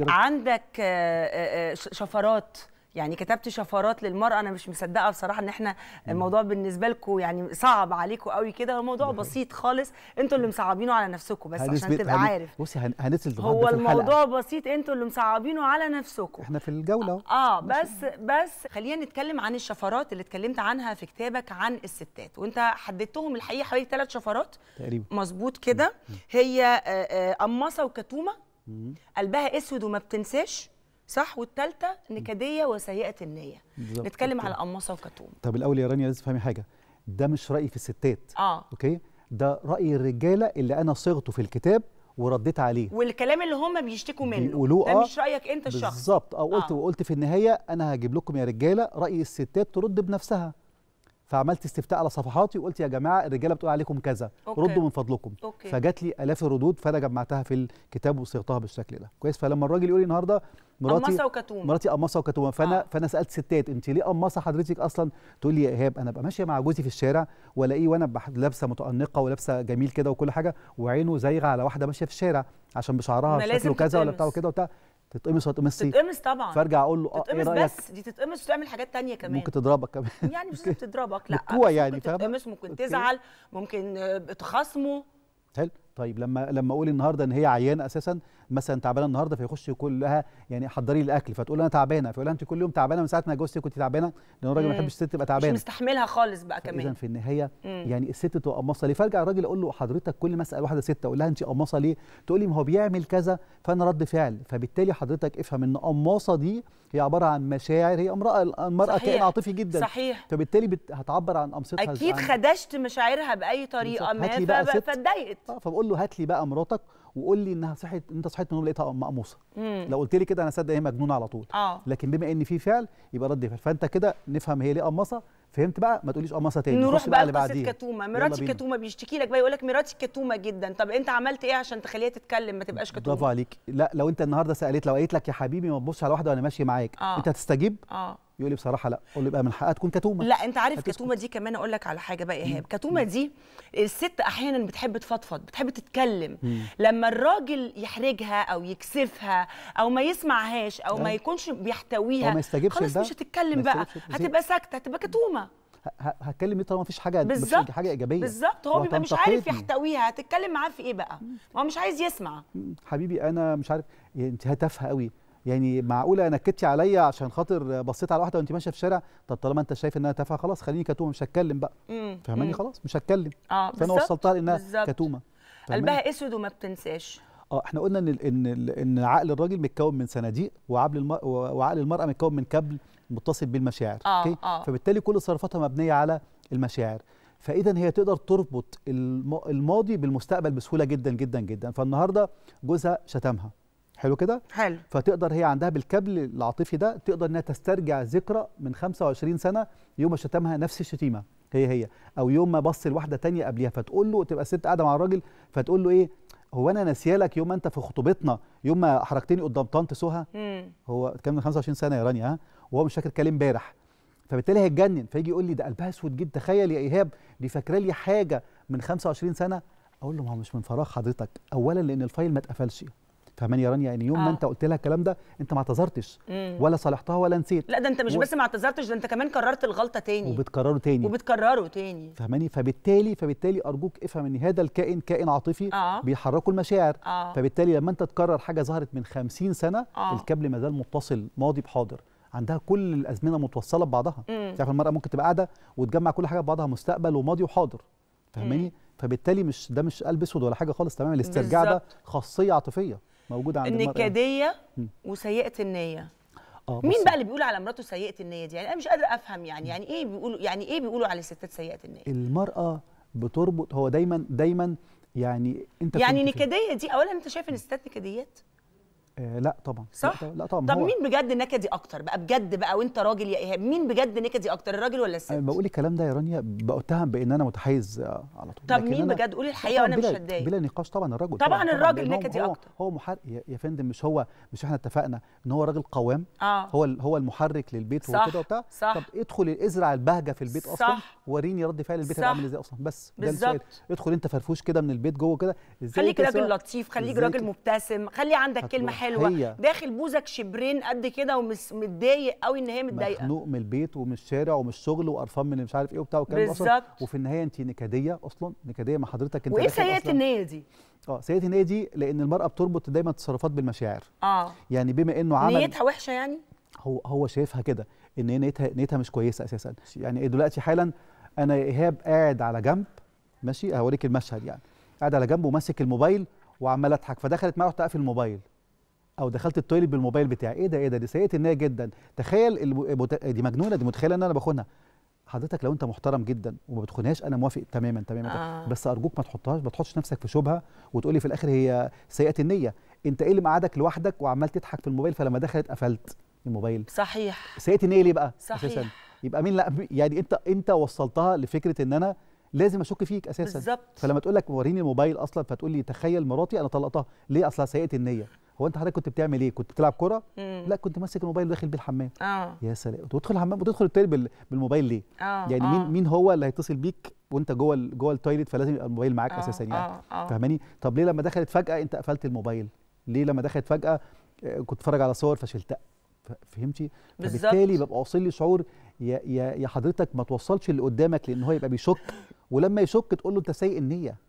عندك آه، آه، آه، شفرات يعني كتبت شفرات للمرأة أنا مش مصدقة بصراحة إن إحنا الموضوع بالنسبة لكم يعني صعب عليكم قوي كده الموضوع بسيط خالص أنتوا اللي مصعبينه على نفسكم بس عشان تبقى عارف بصي هن... هنسل هو الموضوع بسيط أنتوا اللي مصعبينه على نفسكم إحنا في الجولة آه بس بس خلينا نتكلم عن الشفرات اللي اتكلمت عنها في كتابك عن الستات وأنت حددتهم الحقيقة حوالي ثلاث شفرات تقريبا مظبوط كده هي قمصة وكتومة قلبها اسود وما بتنساش صح والثالثه نكديه وسيئه النيه نتكلم على قماصه وكتوم طب الاول يا رانيا لازم تفهمي حاجه ده مش رايي في الستات اه اوكي ده راي الرجاله اللي انا صيغته في الكتاب ورديت عليه والكلام اللي هم بيشتكوا منه ده آه مش رايك انت الشخص بالظبط اه قلت آه. وقلت في النهايه انا هجيب لكم يا رجاله راي الستات ترد بنفسها فعملت استفتاء على صفحاتي وقلت يا جماعه الرجاله بتقول عليكم كذا أوكي. ردوا من فضلكم أوكي. فجات لي الاف الردود فانا جمعتها في الكتاب وصيغتها بالشكل ده كويس فلما الراجل يقول لي النهارده مراتي قماصه وكتومه مراتي قمصه وكتومه فانا آه. فانا سالت ستات انت ليه قمصه حضرتك اصلا تقول لي يا ايهاب انا ابقى ماشيه مع جوزي في الشارع والاقيه وانا لابسه متانقه ولابسه جميل كده وكل حاجه وعينه زايغه على واحده ماشيه في الشارع عشان بشعرها شكله كذا ولا بتاع وكده وبتاع تتقمص وتمسي تتقمص طبعا فارجع اقول له اه إيه تتقمص رايك بس دي تتقمص وتعمل حاجات تانية كمان ممكن تضربك كمان يعني مش تضربك لا بتوع يعني تتقمص ممكن تزعل ممكن آه، تخاصمه حلو طيب لما لما اقول النهارده ان هي عيانه اساسا مثلا تعبانه النهارده فيخش يقول لها يعني حضري لي الاكل فتقول انا تعبانه فيقول لها انت كل يوم تعبانه من ساعه ما جوزتي كنت تعبانه لان الراجل ما بيحبش الست تبقى تعبانه مش مستحملها خالص بقى كمان اذا في النهايه مم. يعني الست تبقى قماصه ليه فارجع الراجل اقول له حضرتك كل ما اسال واحده ست اقول لها انت قماصه ليه تقول لي ما هو بيعمل كذا فانا رد فعل فبالتالي حضرتك افهم ان قماصه دي هي عباره عن مشاعر هي امراه المراه كائن عاطفي جدا صحيح فبالتالي بت... هتعبر عن قمصتها اكيد خدشت مشاعرها باي طريقه ما فاتضايقت آه، اقول له هات لي بقى مراتك وقول لي انها صحت انت صحيت من النوم لقيتها مقموصه لو قلت لي كده انا صدق هي مجنونه على طول آه. لكن بما ان في فعل يبقى رد فعل فانت كده نفهم هي ليه قمصه فهمت بقى ما تقوليش قمصه تاني نروح بقى لقصه كتومه مراتي كتومه بيشتكي لك بقى يقول لك مراتي كتومه جدا طب انت عملت ايه عشان تخليها تتكلم ما تبقاش كتومه برافو عليك لا لو انت النهارده سالت لو قالت لك يا حبيبي ما تبصش على واحده وانا ماشي معاك آه. انت هتستجيب آه. يقول لي بصراحه لا قول لي بقى من حقها تكون كتومه لا انت عارف كتومه دي كمان اقول لك على حاجه بقى ايهاب كتومه دي الست احيانا بتحب تفضفض بتحب تتكلم مم. لما الراجل يحرجها او يكسفها او ما يسمعهاش او مم. ما يكونش بيحتويها أو ما يستجبش خلاص مش هتتكلم بقى هتبقى ساكته هتبقى كتومه هتكلم ايه طالما مفيش حاجه بالظبط حاجه ايجابيه بالظبط هو بيبقى مش عارف يحتويها هتتكلم معاه في ايه بقى هو مش عايز يسمع حبيبي انا مش عارف انت هتافهه قوي يعني معقوله نكدتي عليا عشان خاطر بصيت على واحده وانت ماشيه في الشارع طب طالما انت شايف انها تافهه خلاص خليني كتومه مش هتكلم بقى فهماني خلاص مش هتكلم آه فانا وصلتها لانها بالزبط. كتومه قلبها اسود وما بتنساش اه احنا قلنا ان ان ان عقل الراجل متكون من صناديق وعقل المرأة وعقل المراه متكون من كابل متصل بالمشاعر آه آه. فبالتالي كل تصرفاتها مبنيه على المشاعر فاذا هي تقدر تربط الماضي بالمستقبل بسهوله جدا جدا جدا فالنهارده جوزها شتمها حلو كده حلو فتقدر هي عندها بالكابل العاطفي ده تقدر انها تسترجع ذكرى من 25 سنه يوم ما شتمها نفس الشتيمه هي هي او يوم ما بص لواحده ثانيه قبليها فتقول له تبقى الست قاعده مع الراجل فتقول له ايه هو انا ناسيالك يوم ما انت في خطوبتنا يوم ما حركتني قدام طنط سهى هو كان من 25 سنه يا رانيا ها وهو مش فاكر كلام امبارح فبالتالي هيتجنن فيجي يقول لي ده قلبها اسود جدا تخيل يا ايهاب دي فاكره لي حاجه من 25 سنه اقول له ما هو مش من فراغ حضرتك اولا لان الفايل ما اتقفلش فهماني يا رانيا ان يعني يوم آه. ما انت قلت لها الكلام ده انت ما اعتذرتش ولا صالحتها ولا نسيت لا ده انت مش و... بس ما اعتذرتش ده انت كمان كررت الغلطه تاني وبتكرره تاني وبتكرره تاني فهماني فبالتالي فبالتالي ارجوك افهم ان هذا الكائن كائن عاطفي آه. بيحركه المشاعر آه. فبالتالي لما انت تكرر حاجه ظهرت من 50 سنه آه. الكابل ما زال متصل ماضي بحاضر عندها كل الازمنه متوصله ببعضها تعرف المراه ممكن تبقى قاعده وتجمع كل حاجه ببعضها مستقبل وماضي وحاضر فهماني فبالتالي مش ده مش قلب اسود ولا حاجه خالص تمام الاسترجاع ده خاصيه عاطفيه موجوده عند النكديه يعني. وسيئه النيه آه مين بقى اللي بيقول على مراته سيئه النيه دي يعني انا مش قادره افهم يعني يعني ايه بيقولوا يعني ايه بيقولوا على الستات سيئه النيه المراه بتربط هو دايما دايما يعني انت يعني نكديه دي اولا انت شايف ان الستات نكديات آه لا طبعا صح لا طبعا طب مين بجد نكدي اكتر بقى بجد بقى وانت راجل يا ايهاب مين بجد نكدي اكتر الراجل ولا الست بقول الكلام ده يا رانيا باتهم بان انا متحيز على طول طب مين بجد قول الحقيقه وانا مش هتضايق بلا نقاش طبعا الراجل طبعا, طبعاً الراجل نكدي اكتر هو محرك يا فندم مش هو مش احنا اتفقنا ان هو راجل قوام آه. هو هو المحرك للبيت وهو كده وبتاع صح طب ادخل ازرع البهجه في البيت صح اصلا وريني رد فعل البيت هيبقى عامل ازاي اصلا بس بالظبط ادخل انت فرفوش كده من البيت جوه كده خليك راجل لطيف خليك راجل مبتسم خلي عندك كلمه حلوه حلوه هي. داخل بوزك شبرين قد كده ومتضايق قوي ان هي متضايقه مخنوق من البيت ومن الشارع ومن الشغل وقرفان من مش عارف ايه وبتاع والكلام اصلا وفي النهايه انت نكديه اصلا نكديه مع حضرتك انت وايه سيئه النيه دي؟ اه سيئه النيه دي لان المراه بتربط دايما تصرفات بالمشاعر اه يعني بما انه عمل نيتها وحشه يعني هو هو شايفها كده ان هي نيتها نيتها مش كويسه اساسا يعني إيه دلوقتي حالا انا ايهاب قاعد على جنب ماشي هوريك المشهد يعني قاعد على جنب وماسك الموبايل وعمال اضحك فدخلت معاه رحت قافل الموبايل او دخلت التويليت بالموبايل بتاعي ايه ده ايه ده دي سيئه النيه جدا تخيل المت... دي مجنونه دي متخيله ان انا باخدها حضرتك لو انت محترم جدا وما بتخونهاش انا موافق تماما تماما آه. بس ارجوك ما تحطهاش ما تحطش نفسك في شبهه وتقولي في الاخر هي سيئه النيه انت ايه اللي مقعدك لوحدك وعمال تضحك في الموبايل فلما دخلت قفلت الموبايل صحيح سيئه النيه ليه بقى صحيح أساساً. يبقى مين لا يعني انت انت وصلتها لفكره ان انا لازم اشك فيك اساسا بالزبط. فلما تقول لك وريني الموبايل اصلا فتقول لي تخيل مراتي انا طلقتها ليه اصلا سيئه النيه هو انت حضرتك كنت بتعمل ايه كنت بتلعب كوره لا كنت ماسك الموبايل وداخل بيه الحمام اه يا سلام تدخل الحمام وتدخل التاني بالموبايل ليه آه. يعني مين آه. مين هو اللي هيتصل بيك وانت جوه جوه التويليت فلازم يبقى الموبايل معاك آه. اساسا يعني آه. آه. فهماني طب ليه لما دخلت فجاه انت قفلت الموبايل ليه لما دخلت فجاه آه، كنت اتفرج على صور فشلتها فهمتي فبالتالي ببقى واصل لي شعور يا يا يا حضرتك ما توصلش اللي قدامك لان هو يبقى بيشك ولما يشك تقول له انت سيء النيه